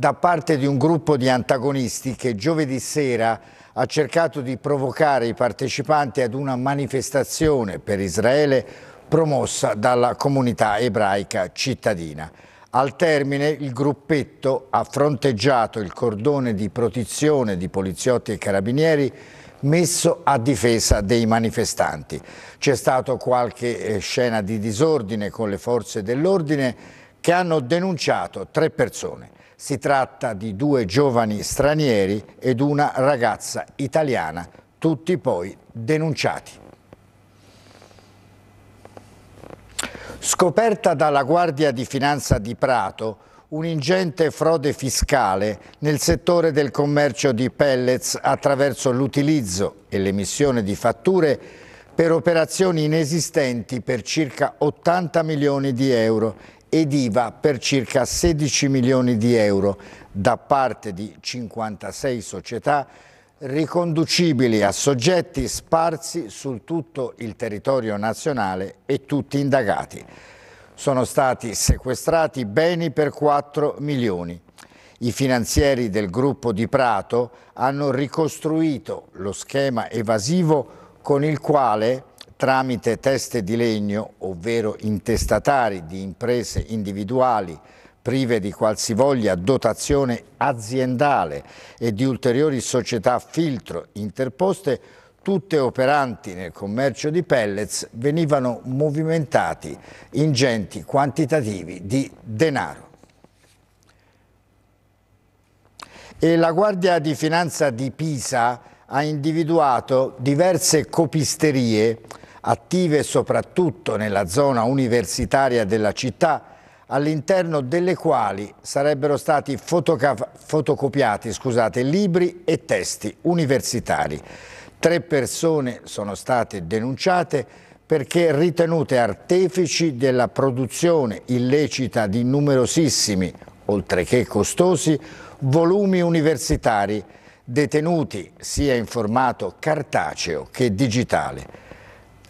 da parte di un gruppo di antagonisti che giovedì sera ha cercato di provocare i partecipanti ad una manifestazione per Israele promossa dalla comunità ebraica cittadina. Al termine il gruppetto ha fronteggiato il cordone di protezione di poliziotti e carabinieri messo a difesa dei manifestanti. C'è stata qualche eh, scena di disordine con le forze dell'ordine che hanno denunciato tre persone. Si tratta di due giovani stranieri ed una ragazza italiana, tutti poi denunciati. Scoperta dalla Guardia di Finanza di Prato, un'ingente frode fiscale nel settore del commercio di pellets attraverso l'utilizzo e l'emissione di fatture per operazioni inesistenti per circa 80 milioni di euro ed IVA per circa 16 milioni di euro da parte di 56 società riconducibili a soggetti sparsi su tutto il territorio nazionale e tutti indagati. Sono stati sequestrati beni per 4 milioni. I finanzieri del gruppo di Prato hanno ricostruito lo schema evasivo con il quale tramite teste di legno, ovvero intestatari di imprese individuali prive di qualsivoglia dotazione aziendale e di ulteriori società filtro interposte, tutte operanti nel commercio di pellets, venivano movimentati ingenti quantitativi di denaro. E la Guardia di Finanza di Pisa ha individuato diverse copisterie attive soprattutto nella zona universitaria della città, all'interno delle quali sarebbero stati fotocopiati scusate, libri e testi universitari. Tre persone sono state denunciate perché ritenute artefici della produzione illecita di numerosissimi, oltre che costosi, volumi universitari detenuti sia in formato cartaceo che digitale.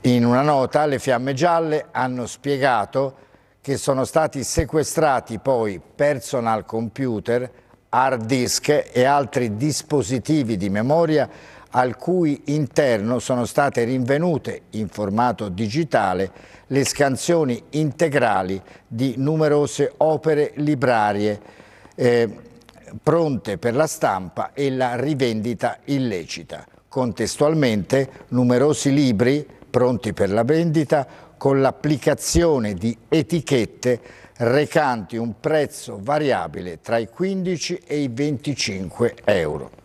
In una nota le Fiamme Gialle hanno spiegato che sono stati sequestrati poi personal computer, hard disk e altri dispositivi di memoria al cui interno sono state rinvenute in formato digitale le scansioni integrali di numerose opere librarie eh, pronte per la stampa e la rivendita illecita. Contestualmente numerosi libri pronti per la vendita con l'applicazione di etichette recanti un prezzo variabile tra i 15 e i 25 euro.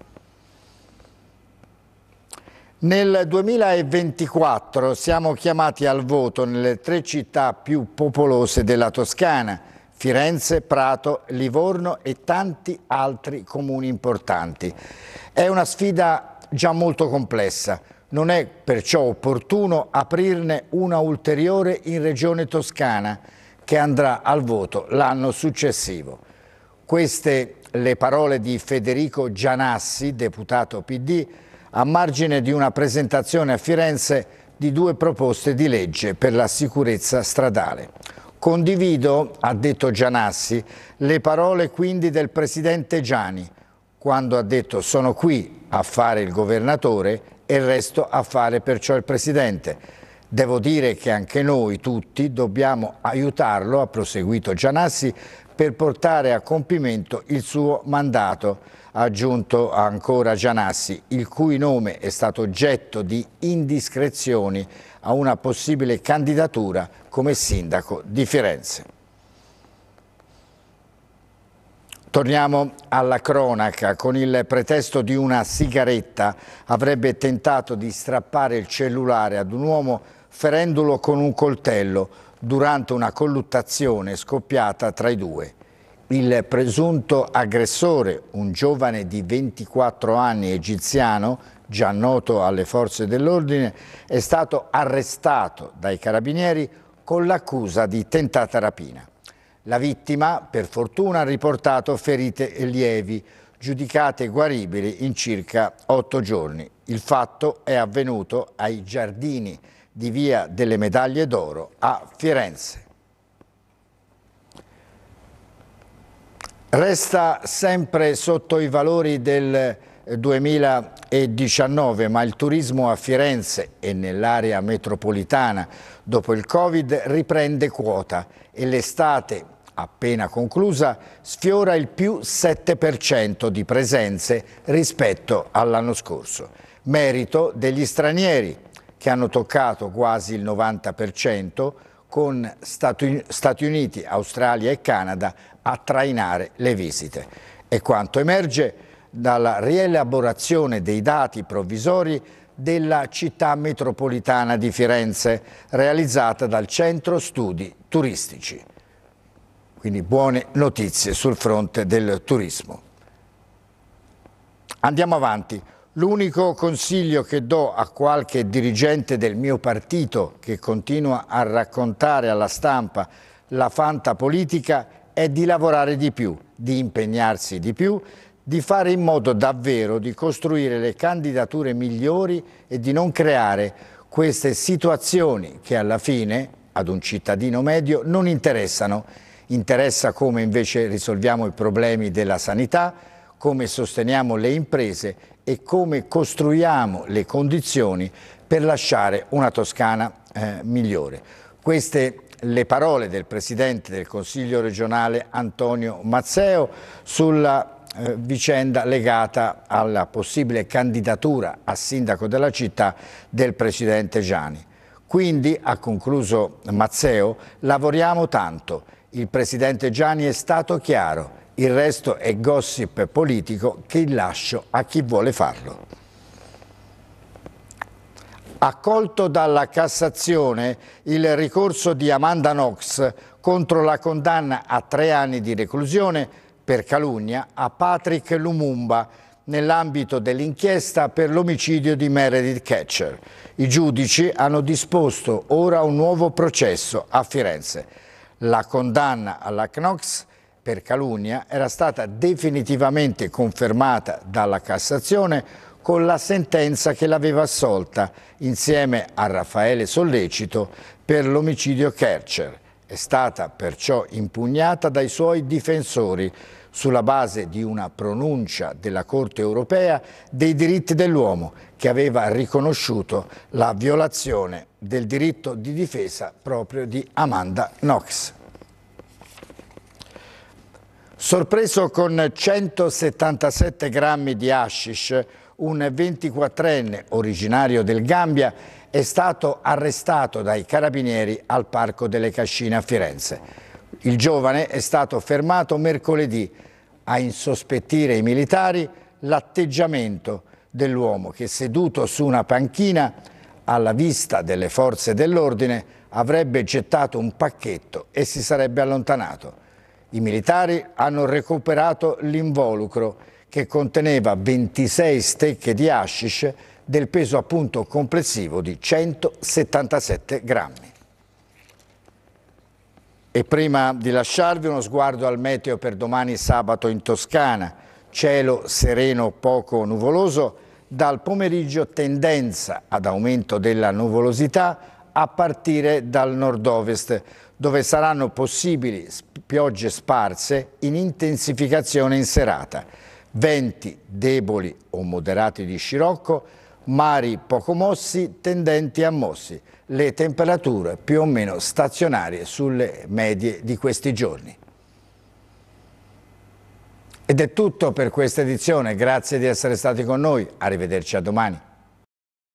Nel 2024 siamo chiamati al voto nelle tre città più popolose della Toscana, Firenze, Prato, Livorno e tanti altri comuni importanti. È una sfida già molto complessa, non è perciò opportuno aprirne una ulteriore in Regione Toscana che andrà al voto l'anno successivo. Queste le parole di Federico Gianassi, deputato PD, a margine di una presentazione a Firenze di due proposte di legge per la sicurezza stradale. Condivido, ha detto Gianassi, le parole quindi del presidente Gianni, quando ha detto sono qui a fare il governatore e il resto a fare perciò il Presidente. Devo dire che anche noi tutti dobbiamo aiutarlo, ha proseguito Gianassi, per portare a compimento il suo mandato, ha aggiunto ancora Gianassi, il cui nome è stato oggetto di indiscrezioni a una possibile candidatura come sindaco di Firenze. Torniamo alla cronaca. Con il pretesto di una sigaretta avrebbe tentato di strappare il cellulare ad un uomo ferendolo con un coltello durante una colluttazione scoppiata tra i due. Il presunto aggressore, un giovane di 24 anni egiziano, già noto alle forze dell'ordine, è stato arrestato dai carabinieri con l'accusa di tentata rapina. La vittima, per fortuna, ha riportato ferite lievi, giudicate guaribili in circa otto giorni. Il fatto è avvenuto ai giardini di Via delle Medaglie d'Oro a Firenze. Resta sempre sotto i valori del 2019, ma il turismo a Firenze e nell'area metropolitana dopo il Covid riprende quota e l'estate appena conclusa, sfiora il più 7% di presenze rispetto all'anno scorso. Merito degli stranieri, che hanno toccato quasi il 90%, con Stati Uniti, Australia e Canada a trainare le visite. E quanto emerge dalla rielaborazione dei dati provvisori della città metropolitana di Firenze, realizzata dal Centro Studi Turistici. Quindi buone notizie sul fronte del turismo. Andiamo avanti. L'unico consiglio che do a qualche dirigente del mio partito che continua a raccontare alla stampa la fanta politica è di lavorare di più, di impegnarsi di più, di fare in modo davvero di costruire le candidature migliori e di non creare queste situazioni che alla fine ad un cittadino medio non interessano interessa come invece risolviamo i problemi della sanità, come sosteniamo le imprese e come costruiamo le condizioni per lasciare una Toscana eh, migliore. Queste le parole del Presidente del Consiglio regionale Antonio Mazzeo sulla eh, vicenda legata alla possibile candidatura a sindaco della città del Presidente Gianni. Quindi, ha concluso Mazzeo, lavoriamo tanto il presidente Gianni è stato chiaro, il resto è gossip politico che lascio a chi vuole farlo. Accolto dalla Cassazione il ricorso di Amanda Knox contro la condanna a tre anni di reclusione per calunnia a Patrick Lumumba nell'ambito dell'inchiesta per l'omicidio di Meredith Ketcher. I giudici hanno disposto ora un nuovo processo a Firenze. La condanna alla Knox per calunnia era stata definitivamente confermata dalla Cassazione con la sentenza che l'aveva assolta insieme a Raffaele Sollecito per l'omicidio Kercher è stata perciò impugnata dai suoi difensori sulla base di una pronuncia della Corte europea dei diritti dell'uomo che aveva riconosciuto la violazione del diritto di difesa proprio di Amanda Knox. Sorpreso con 177 grammi di hashish, un 24enne originario del Gambia è stato arrestato dai carabinieri al Parco delle Cascine a Firenze. Il giovane è stato fermato mercoledì a insospettire i militari l'atteggiamento dell'uomo che seduto su una panchina alla vista delle forze dell'ordine avrebbe gettato un pacchetto e si sarebbe allontanato. I militari hanno recuperato l'involucro che conteneva 26 stecche di hashish del peso appunto complessivo di 177 grammi. E prima di lasciarvi uno sguardo al meteo per domani sabato in Toscana, cielo sereno poco nuvoloso, dal pomeriggio tendenza ad aumento della nuvolosità a partire dal nord-ovest, dove saranno possibili piogge sparse in intensificazione in serata, venti deboli o moderati di scirocco, mari poco mossi tendenti a mossi, le temperature più o meno stazionarie sulle medie di questi giorni. Ed è tutto per questa edizione, grazie di essere stati con noi, arrivederci a domani.